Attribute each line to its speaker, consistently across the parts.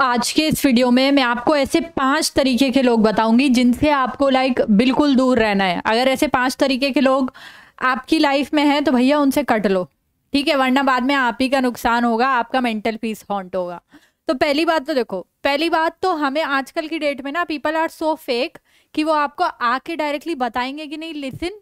Speaker 1: आज के इस वीडियो में मैं आपको ऐसे पांच तरीके के लोग बताऊंगी जिनसे आपको लाइक बिल्कुल दूर रहना है अगर ऐसे पांच तरीके के लोग आपकी लाइफ में हैं तो भैया उनसे कट लो ठीक है वरना बाद में आप ही का नुकसान होगा आपका मेंटल पीस हॉन्ट होगा तो पहली बात तो देखो पहली बात तो हमें आजकल की डेट में ना पीपल आर सो फेक कि वो आपको आके डायरेक्टली बताएंगे कि नहीं लिसन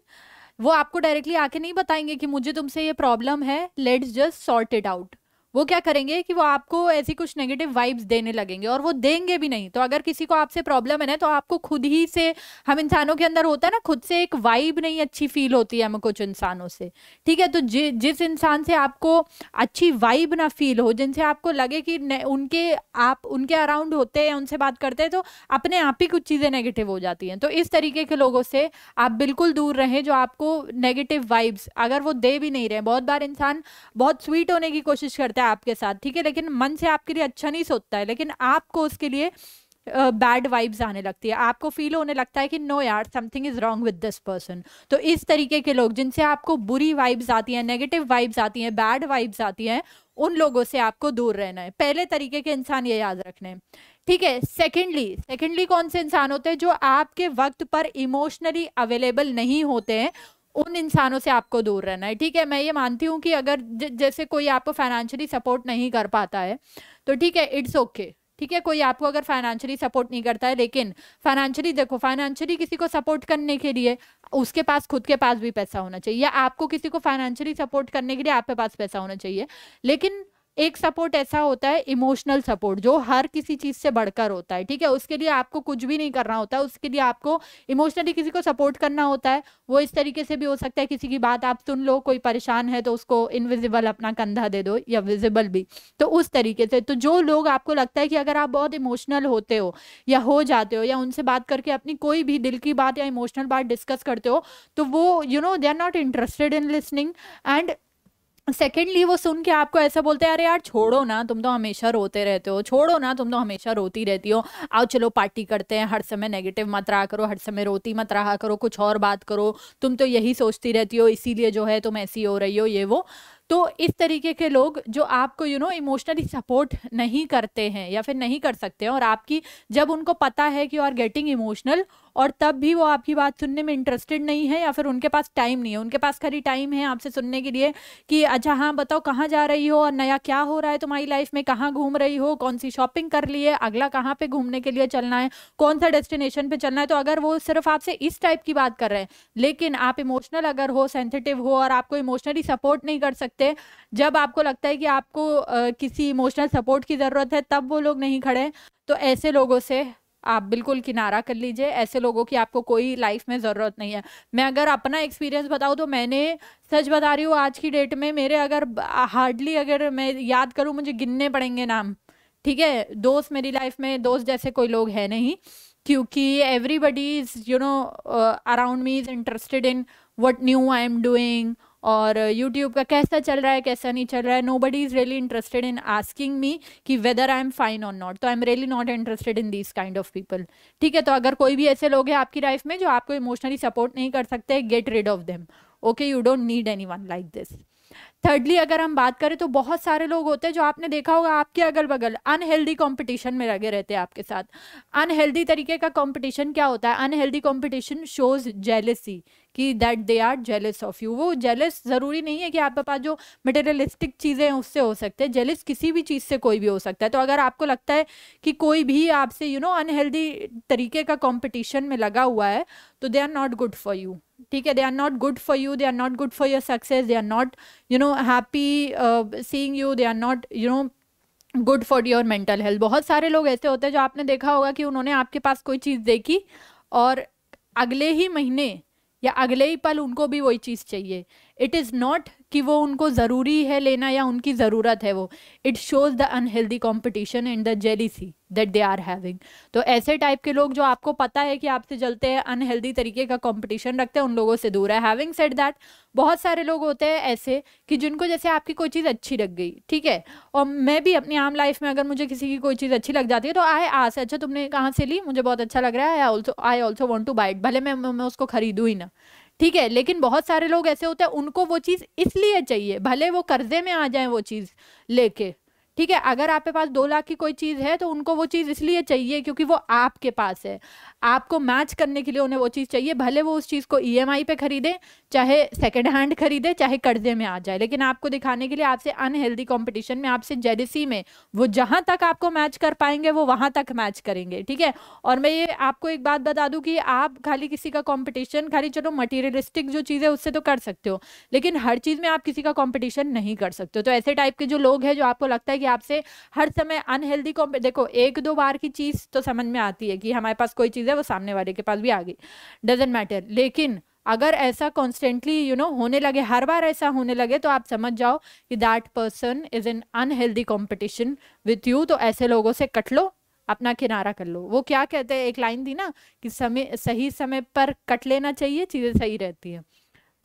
Speaker 1: वो आपको डायरेक्टली आके नहीं बताएंगे कि मुझे तुमसे ये प्रॉब्लम है let's just sort it out वो क्या करेंगे कि वो आपको ऐसी कुछ नेगेटिव वाइब्स देने लगेंगे और वो देंगे भी नहीं तो अगर किसी को आपसे प्रॉब्लम है ना तो आपको खुद ही से हम इंसानों के अंदर होता है ना खुद से एक वाइब नहीं अच्छी फील होती है हमें कुछ इंसानों से ठीक है तो जि, जिस इंसान से आपको अच्छी वाइब ना फील हो जिनसे आपको लगे कि उनके आप उनके अराउंड होते हैं उनसे बात करते हैं तो अपने आप ही कुछ चीज़ें नेगेटिव हो जाती हैं तो इस तरीके के लोगों से आप बिल्कुल दूर रहें जो आपको नेगेटिव वाइब्स अगर वो दे भी नहीं रहे बहुत बार इंसान बहुत स्वीट होने की कोशिश करता है आपके साथ ठीक है लेकिन मन से आपके लिए अच्छा नहीं सोचता है लेकिन आपको उसके लिए बैड uh, वाइब्स आने लगती है आपको फील होने लगता है कि नो यार something is wrong with this person तो इस तरीके के लोग जिनसे आपको बुरी वाइब्स आती हैं नेगेटिव वाइब्स आती हैं बैड वाइब्स आती हैं उन लोगों से आपको दूर रहना है पहले तरीके के इंसान ये याद रखने ठीक है सेकेंडली सेकेंडली कौन से इंसान होते हैं जो आपके वक्त पर इमोशनली अवेलेबल नहीं होते हैं उन इंसानों से आपको दूर रहना है ठीक है मैं ये मानती हूँ कि अगर जैसे कोई आपको फाइनेंशियली सपोर्ट नहीं कर पाता है तो ठीक है इट्स ओके okay. ठीक है कोई आपको अगर फाइनेंशियली सपोर्ट नहीं करता है लेकिन फाइनेंशियली देखो फाइनेंशियली किसी को सपोर्ट करने के लिए उसके पास खुद के पास भी पैसा होना चाहिए या आपको किसी को फाइनेंशियली सपोर्ट करने के लिए आपके पास पैसा होना चाहिए लेकिन एक सपोर्ट ऐसा होता है इमोशनल सपोर्ट जो हर किसी चीज़ से बढ़कर होता है ठीक है उसके लिए आपको कुछ भी नहीं करना होता है उसके लिए आपको इमोशनली किसी को सपोर्ट करना होता है वो इस तरीके से भी हो सकता है किसी की बात आप सुन लो कोई परेशान है तो उसको इनविजिबल अपना कंधा दे दो या विजिबल भी तो उस तरीके से तो जो लोग आपको लगता है कि अगर आप बहुत इमोशनल होते हो या हो जाते हो या उनसे बात करके अपनी कोई भी दिल की बात या इमोशनल बात डिस्कस करते हो तो वो you know they are not interested in listening and secondly वो सुन के आपको ऐसा बोलते हैं अरे यार छोड़ो ना तुम तो हमेशा रोते रहते हो छोड़ो ना तुम तो हमेशा रोती रहती हो आओ चलो पार्टी करते हैं हर समय नेगेटिव मत रहा करो हर समय रोती मत रहा करो कुछ और बात करो तुम तो यही सोचती रहती हो इसीलिए जो है तुम ऐसी हो रही हो ये वो तो इस तरीके के लोग जो आपको यू नो इमोशनली सपोर्ट नहीं करते हैं या फिर नहीं कर सकते हैं और आपकी जब उनको पता है कि यू आर गेटिंग इमोशनल और तब भी वो आपकी बात सुनने में इंटरेस्टेड नहीं है या फिर उनके पास टाइम नहीं है उनके पास खाली टाइम है आपसे सुनने के लिए कि अच्छा हाँ बताओ कहाँ जा रही हो और नया क्या हो रहा है तुम्हारी लाइफ में कहाँ घूम रही हो कौन सी शॉपिंग कर ली है अगला कहाँ पे घूमने के लिए चलना है कौन सा डेस्टिनेशन पे चलना है तो अगर वो सिर्फ आपसे इस टाइप की बात कर रहे हैं लेकिन आप इमोशनल अगर हो सेंसिटिव हो और आपको इमोशनली सपोर्ट नहीं कर सकते जब आपको लगता है कि आपको किसी इमोशनल सपोर्ट की ज़रूरत है तब वो लोग नहीं खड़े तो ऐसे लोगों से आप बिल्कुल किनारा कर लीजिए ऐसे लोगों की आपको कोई लाइफ में ज़रूरत नहीं है मैं अगर अपना एक्सपीरियंस बताऊँ तो मैंने सच बता रही हूँ आज की डेट में मेरे अगर हार्डली अगर मैं याद करूँ मुझे गिनने पड़ेंगे नाम ठीक है दोस्त मेरी लाइफ में दोस्त जैसे कोई लोग है नहीं क्योंकि everybody is you know around me is interested in what new I am doing और यूट्यूब का कैसा चल रहा है कैसा नहीं चल रहा है nobody is really interested in asking me कि वेदर आई एम फाइन और नॉट तो I am really not interested in this kind of people ठीक है तो अगर कोई भी ऐसे लोग हैं आपकी लाइफ में जो आपको इमोशनली सपोर्ट नहीं कर सकते get rid of them okay you don't need any one like this thirdly अगर हम बात करें तो बहुत सारे लोग होते हैं जो आपने देखा होगा आपके अगल बगल अनहेल्दी कॉम्पिटिशन में लगे रहते हैं आपके साथ अनहेल्दी तरीके का कॉम्पिटिशन क्या होता है अनहेल्दी कॉम्पिटिशन शोज जेलेसी कि that they are jealous of you वो जेलस ज़रूरी नहीं है कि आपके पास जो मटेरियलिस्टिक चीज़ें हैं उससे हो सकते हैं जेलस किसी भी चीज़ से कोई भी हो सकता है तो अगर आपको लगता है कि कोई भी आपसे यू नो अनहेल्दी तरीके का कॉम्पिटिशन में लगा हुआ है तो they are not good for you ठीक है they are not good for you they are not good for your success they are not you know no happy uh, you they are not you know good for your mental health बहुत सारे लोग ऐसे होते हैं जो आपने देखा होगा कि उन्होंने आपके पास कोई चीज़ देखी और अगले ही महीने या अगले ही पल उनको भी वही चीज़ चाहिए इट इज़ नॉट कि वो उनको ज़रूरी है लेना या उनकी ज़रूरत है वो it shows the unhealthy competition and the jealousy that they are having तो ऐसे टाइप के लोग जो आपको पता है कि आपसे जलते हैं अनहेल्दी तरीके का कॉम्पिटिशन रखते हैं उन लोगों से दूर है हैविंग सेट दैट बहुत सारे लोग होते हैं ऐसे कि जिनको जैसे आपकी कोई चीज़ अच्छी लग गई ठीक है और मैं भी अपनी आम लाइफ में अगर मुझे किसी की कोई चीज़ अच्छी लग जाती है तो आए आ से अच्छा तुमने कहाँ से ली मुझे बहुत अच्छा लग रहा है I also I also want to bite भले मैं मैं उसको खरीदूँ ही ना ठीक है लेकिन बहुत सारे लोग ऐसे होते हैं उनको वो चीज़ इसलिए चाहिए भले वो कर्जे में आ जाए वो चीज़ लेके ठीक है अगर आपके पास दो लाख की कोई चीज़ है तो उनको वो चीज़ इसलिए चाहिए क्योंकि वो आपके पास है आपको मैच करने के लिए उन्हें वो चीज़ चाहिए भले वो उस चीज़ को ई एम आई पे खरीदें चाहे सेकेंड हैंड खरीदे चाहे कर्जे में आ जाए लेकिन आपको दिखाने के लिए आपसे अनहेल्दी कॉम्पिटिशन में आपसे जेडिसी में वो जहाँ तक आपको मैच कर पाएंगे वो वहाँ तक मैच करेंगे ठीक है और मैं ये आपको एक बात बता दूँ कि आप खाली किसी का कॉम्पिटिशन खाली चलो मटीरियलिस्टिक जो चीज़ है उससे तो कर सकते हो लेकिन हर चीज़ में आप किसी का कॉम्पिटिशन नहीं कर सकते हो तो ऐसे टाइप के जो लोग हैं जो आपको लगता है कि आपसे हर समय अनहेल्दी को देखो एक दो बार की चीज़ तो समझ में आती है कि हमारे पास कोई चीज़ है वो सामने वाले के पास भी आ गई डजेंट मैटर लेकिन अगर ऐसा कॉन्स्टेंटली यू नो होने लगे हर बार ऐसा होने लगे तो आप समझ जाओ कि that person is in unhealthy competition with you तो ऐसे लोगों से कट लो अपना किनारा कर लो वो क्या कहते हैं एक लाइन थी ना कि समय सही समय पर कट लेना चाहिए चीज़ें सही रहती हैं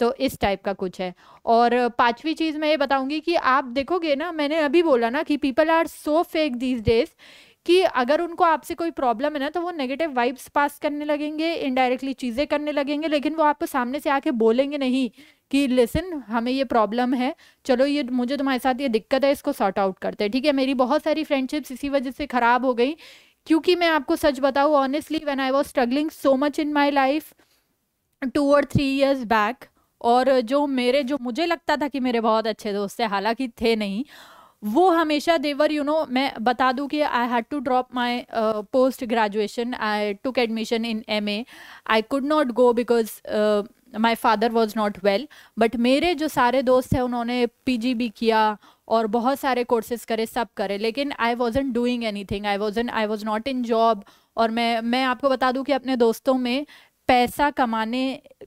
Speaker 1: तो इस टाइप का कुछ है और पांचवी चीज़ मैं ये बताऊंगी कि आप देखोगे ना मैंने अभी बोला ना कि people are so fake these days कि अगर उनको आपसे कोई प्रॉब्लम है ना तो वो नेगेटिव वाइब्स पास करने लगेंगे इनडायरेक्टली चीज़ें करने लगेंगे लेकिन वो आपको सामने से आके बोलेंगे नहीं कि लिसन हमें ये प्रॉब्लम है चलो ये मुझे तुम्हारे साथ ये दिक्कत है इसको सॉर्ट आउट करते हैं ठीक है मेरी बहुत सारी फ्रेंडशिप्स इसी वजह से ख़राब हो गई क्योंकि मैं आपको सच बताऊँ honestly when I was struggling so much in my life two और थ्री ईयर्स बैक और जो मेरे जो मुझे लगता था कि मेरे बहुत अच्छे दोस्त थे हालांकि थे नहीं वो हमेशा देवर यू नो मैं बता दूं कि I had to drop my post graduation I took admission in M A I could not go because my father was not well but मेरे जो सारे दोस्त हैं उन्होंने पीजी भी किया और बहुत सारे कोर्सेज करे सब करे लेकिन I wasn't doing anything I wasn't I was not in job और मैं मैं आपको बता दूँ कि अपने दोस्तों में पैसा कमाने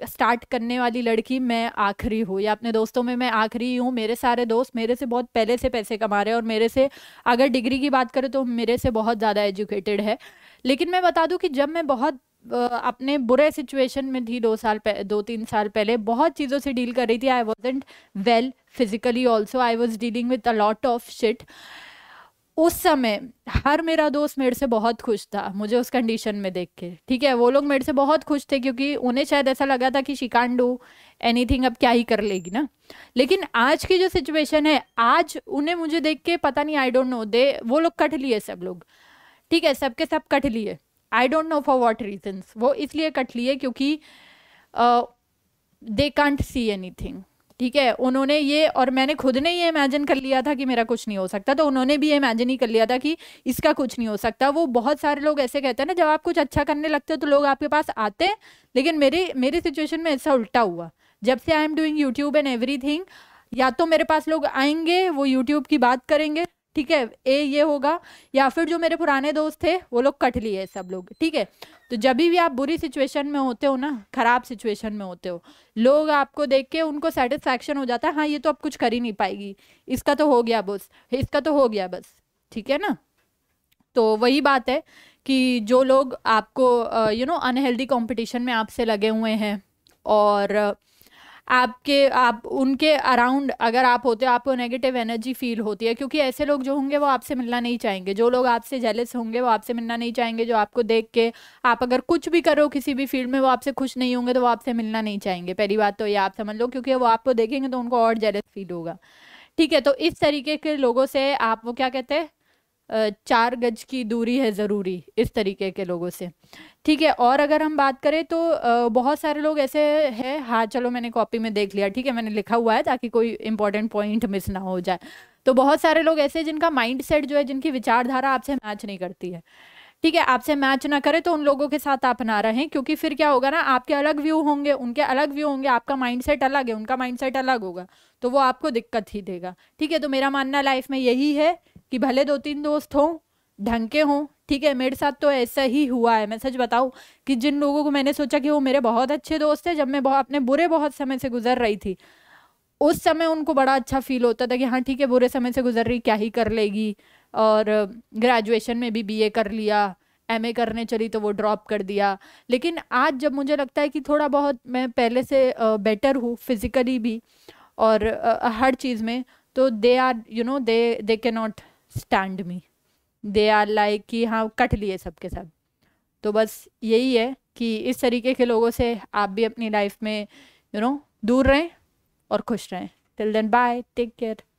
Speaker 1: स्टार्ट करने वाली लड़की मैं आखिरी हूँ या अपने दोस्तों में मैं आखिरी हूँ मेरे सारे दोस्त मेरे से बहुत पहले से पैसे कमा रहे हैं और मेरे से अगर डिग्री की बात करें तो मेरे से बहुत ज़्यादा एजुकेटेड है लेकिन मैं बता दूँ कि जब मैं बहुत अपने बुरे सिचुएशन में थी दो साल दो तीन साल पहले बहुत चीज़ों से डील कर रही थी I wasn't well physically also I was dealing with a lot of shit उस समय हर मेरा दोस्त मेरे से बहुत खुश था मुझे उस कंडीशन में देख के ठीक है वो लोग मेरे से बहुत खुश थे क्योंकि उन्हें शायद ऐसा लगा था कि शी कान डू एनी अब क्या ही कर लेगी ना लेकिन आज की जो सिचुएशन है आज उन्हें मुझे देख के पता नहीं आई डोंट नो दे वो लोग कट लिए सब लोग ठीक है सबके सब कट लिए I don't know for what reasons वो इसलिए कट लिए क्योंकि they can't see anything ठीक है उन्होंने ये और मैंने खुद ने ये इमेजिन कर लिया था कि मेरा कुछ नहीं हो सकता तो उन्होंने भी ये इमेजिन ही कर लिया था कि इसका कुछ नहीं हो सकता वो बहुत सारे लोग ऐसे कहते हैं ना जब आप कुछ अच्छा करने लगते हो तो लोग आपके पास आते हैं लेकिन मेरे मेरे सिचुएशन में ऐसा उल्टा हुआ जब से I am doing YouTube and every या तो मेरे पास लोग आएंगे वो यूट्यूब की बात करेंगे ठीक है ए ये होगा या फिर जो मेरे पुराने दोस्त थे वो लोग कट लिए सब लोग ठीक है तो जब भी आप बुरी सिचुएशन में होते हो ना खराब सिचुएशन में होते हो लोग आपको देख के उनको सेटिस्फैक्शन हो जाता है हाँ ये तो अब कुछ कर ही नहीं पाएगी इसका तो हो गया बस इसका तो हो गया बस ठीक है ना तो वही बात है कि जो लोग आपको यू नो अनहेल्दी कॉम्पिटिशन में आपसे लगे हुए हैं और uh, आपके आप उनके अराउंड अगर आप होते हो आपको नेगेटिव एनर्जी फील होती है क्योंकि ऐसे लोग जो होंगे वो आपसे मिलना नहीं चाहेंगे जो लोग आपसे जेलस होंगे वो आपसे मिलना नहीं चाहेंगे जो आपको देख के आप अगर कुछ भी करो किसी भी फील्ड में वो आपसे खुश नहीं होंगे तो वो आपसे मिलना नहीं चाहेंगे पहली बात तो ये आप समझ लो क्योंकि वो आपको देखेंगे तो उनको और जेलस फील होगा ठीक है तो इस तरीके के लोगों से आप वो क्या कहते हैं चार गज की दूरी है ज़रूरी इस तरीके के लोगों से ठीक है और अगर हम बात करें तो बहुत सारे लोग ऐसे हैं हाँ चलो मैंने कॉपी में देख लिया ठीक है मैंने लिखा हुआ है ताकि कोई इंपॉर्टेंट पॉइंट मिस ना हो जाए तो बहुत सारे लोग ऐसे जिनका माइंड सेट जो है जिनकी विचारधारा आपसे मैच नहीं करती है ठीक है आपसे मैच ना करे तो उन लोगों के साथ आप ना रहें क्योंकि फिर क्या होगा ना आपके अलग व्यू होंगे उनके अलग व्यू होंगे आपका माइंडसेट अलग है उनका माइंडसेट अलग होगा तो वो आपको दिक्कत ही देगा ठीक है तो मेरा मानना लाइफ में यही है कि भले दो तीन दोस्त हों ढंग के हों ठीक है मेरे साथ तो ऐसा ही हुआ है मैं सच बताऊँ कि जिन लोगों को मैंने सोचा कि वो मेरे बहुत अच्छे दोस्त हैं जब मैं बहुत अपने बुरे बहुत समय से गुजर रही थी उस समय उनको बड़ा अच्छा फील होता था कि हाँ ठीक है बुरे समय से गुजर रही क्या ही कर लेगी और ग्रेजुएशन में भी बीए कर लिया एमए करने चली तो वो ड्रॉप कर दिया लेकिन आज जब मुझे लगता है कि थोड़ा बहुत मैं पहले से बेटर हूँ फिज़िकली भी और हर चीज़ में तो they are you know they they can not stand me they are like कि हाँ कट लिए सबके सब तो बस यही है कि इस तरीके के लोगों से आप भी अपनी लाइफ में यू you नो know, दूर रहें और खुश रहें till then bye take care